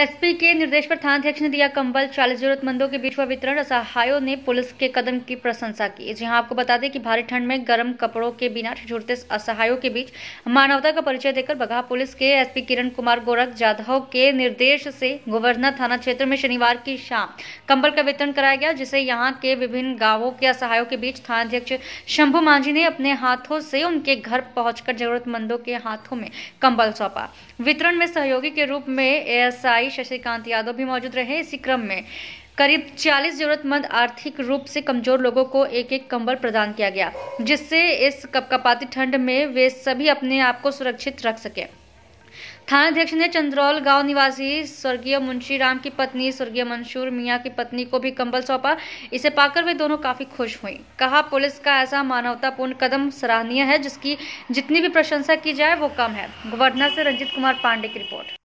SP के निर्देश पर अध्यक्ष ने दिया कंबल चालीस जरूरतमंदों के बीच व वितरण असहायों ने पुलिस के कदम की प्रशंसा की जहां आपको बता दें कि भारी ठंड में गर्म कपड़ों के बिना ठिठुरते असहायों के बीच मानवता का परिचय देकर बगहा पुलिस के एसपी किरण कुमार गोरख जाधव के निर्देश से गोवर्धना थाना क्षेत्र में शनिवार की शाम कम्बल का वितरण कराया गया जिसे यहाँ के विभिन्न गाँवों के असहायों के बीच थाना अध्यक्ष शंभु मांझी ने अपने हाथों से उनके घर पहुंचकर जरूरतमंदों के हाथों में कम्बल सौंपा वितरण में सहयोगी के रूप में एएसआई भाई शशिकांत यादव भी मौजूद रहे इसी क्रम में करीब 40 जरूरतमंद आर्थिक रूप से कमजोर लोगों को एक एक कंबल प्रदान किया गया जिससे इस कपकपाती ठंड में वे सभी अपने आप को सुरक्षित रख थाना थानाध्यक्ष ने चंद्रौल गांव निवासी स्वर्गीय मुंशी राम की पत्नी स्वर्गीय मंशूर मियां की पत्नी को भी कंबल सौंपा इसे पाकर वे दोनों काफी खुश हुई कहा पुलिस का ऐसा मानवतापूर्ण कदम सराहनीय है जिसकी जितनी भी प्रशंसा की जाए वो कम है गवर्नर से रंजित कुमार पांडे की रिपोर्ट